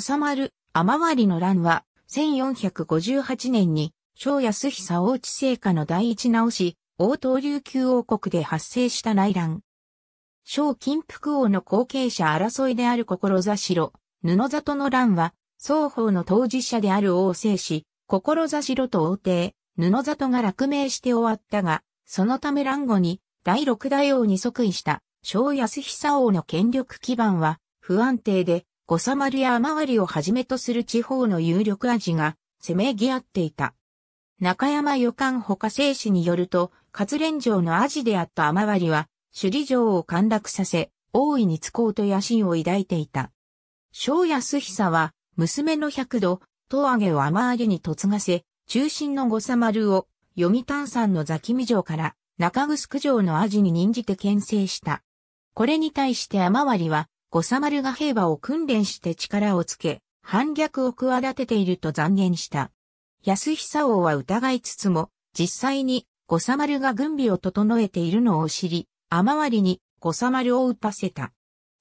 小る、雨回りの乱は、1458年に、小安久王地聖下の第一直し、王東琉球王国で発生した内乱。小金福王の後継者争いである志城、布里の乱は、双方の当事者である王政氏、志城と王帝、布里が落命して終わったが、そのため乱後に、第六大王に即位した、小安久王の権力基盤は、不安定で、ゴサマリア周りをはじめとする地方の有力味が、せめぎ合っていた。中山予感ほか生死によると、レン城のアジであったアマワリは、首里城を陥落させ、大いにつこうと野心を抱いていた。小安久は、娘の百度、東揚げをアマワリに嫁がせ、中心の五サ丸を、読谷山のザキミ城から、中城城のアジに任じて牽制した。これに対してアマワリは、ゴサマルが兵馬を訓練して力をつけ、反逆を企てていると残言した。安久王は疑いつつも、実際に、ゴサマルが軍備を整えているのを知り、雨割りに、ゴサマルを打たせた。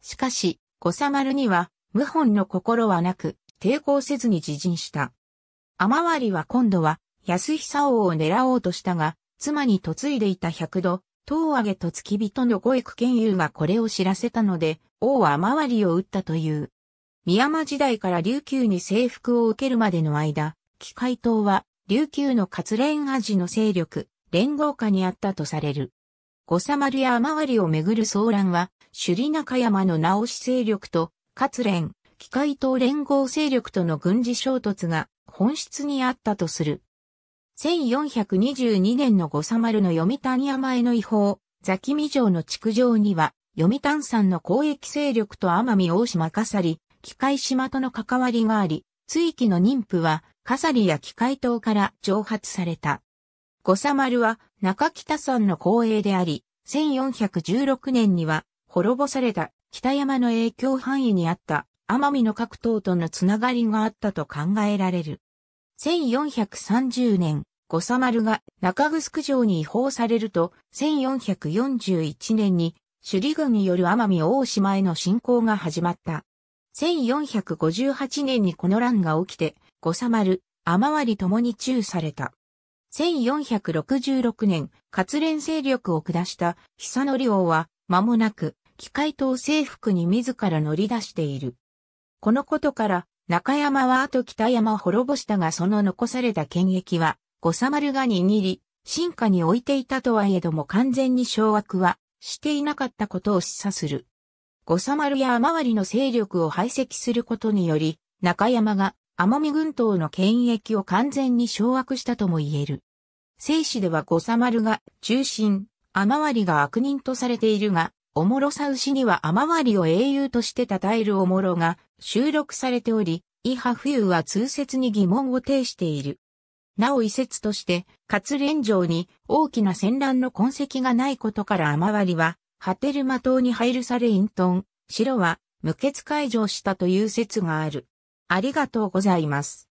しかし、ゴサマルには、謀反の心はなく、抵抗せずに自陣した。雨割りは今度は、安久王を狙おうとしたが、妻に嫁いでいた百度、唐揚げと付き人の五育剣友がこれを知らせたので、王は周りを撃ったという。宮間時代から琉球に征服を受けるまでの間、機械党は琉球の活連味の勢力、連合下にあったとされる。五サマルや周りをめぐる騒乱は、首里中山の直し勢力と、活連、機械党連合勢力との軍事衝突が本質にあったとする。1422年の五三丸の読谷山への違法、ザキミ城の築城には、読谷山の交易勢力と奄美大島カサリ、機械島との関わりがあり、水域の妊婦は、カサリや機械島から蒸発された。五三丸は、中北山の公営であり、1416年には、滅ぼされた北山の影響範囲にあった奄美の各島とのつながりがあったと考えられる。1430年、五佐丸が中城城に移放されると、1441年に首里軍による奄美大島への侵攻が始まった。1458年にこの乱が起きて、五佐丸、天割ともに中された。1466年、活連勢力を下した久則王は、間もなく、機械島征服に自ら乗り出している。このことから、中山は後北山を滅ぼしたがその残された権益は、五サマルが握り、進化に置いていたとはいえども完全に掌握はしていなかったことを示唆する。五サマルや雨割の勢力を排斥することにより、中山が奄美群島の権益を完全に掌握したとも言える。聖死では五サマルが中心、雨割が悪人とされているが、おもろさ牛には雨割を英雄として称えるおもろが収録されており、イハ冬は通説に疑問を呈している。なお遺説として、活連城に大きな戦乱の痕跡がないことから雨割りは、果てる魔島に配慮され隠遁、城は無血解除したという説がある。ありがとうございます。